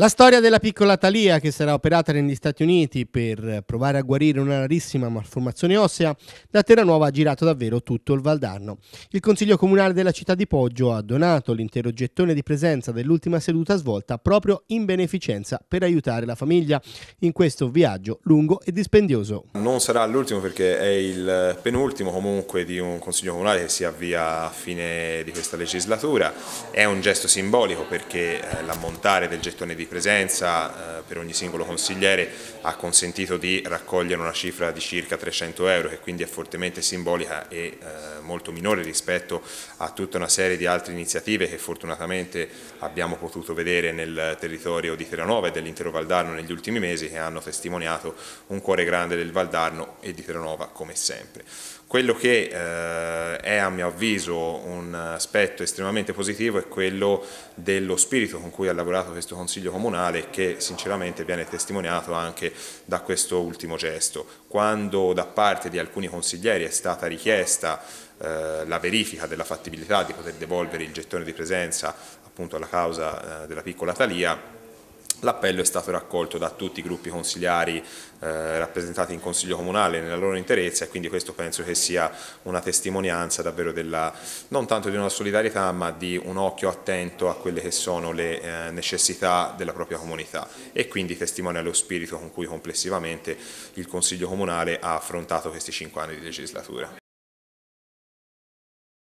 La storia della piccola Thalia che sarà operata negli Stati Uniti per provare a guarire una rarissima malformazione ossea da Terranuova ha girato davvero tutto il Valdarno. Il Consiglio Comunale della città di Poggio ha donato l'intero gettone di presenza dell'ultima seduta svolta proprio in beneficenza per aiutare la famiglia in questo viaggio lungo e dispendioso. Non sarà l'ultimo perché è il penultimo comunque di un Consiglio Comunale che si avvia a fine di questa legislatura. È un gesto simbolico perché eh, l'ammontare del gettone di presenza eh, per ogni singolo consigliere ha consentito di raccogliere una cifra di circa 300 euro che quindi è fortemente simbolica e eh, molto minore rispetto a tutta una serie di altre iniziative che fortunatamente abbiamo potuto vedere nel territorio di Terranova e dell'intero Valdarno negli ultimi mesi che hanno testimoniato un cuore grande del Valdarno e di Terranova come sempre. Quello che eh, è a mio avviso un aspetto estremamente positivo è quello dello spirito con cui ha lavorato questo Consiglio Comunale che sinceramente viene testimoniato anche da questo ultimo gesto. Quando da parte di alcuni consiglieri è stata richiesta eh, la verifica della fattibilità di poter devolvere il gettone di presenza appunto alla causa eh, della piccola Talia, L'appello è stato raccolto da tutti i gruppi consigliari eh, rappresentati in Consiglio Comunale nella loro interezza e quindi questo penso che sia una testimonianza davvero della, non tanto di una solidarietà ma di un occhio attento a quelle che sono le eh, necessità della propria comunità e quindi testimonia lo spirito con cui complessivamente il Consiglio Comunale ha affrontato questi cinque anni di legislatura.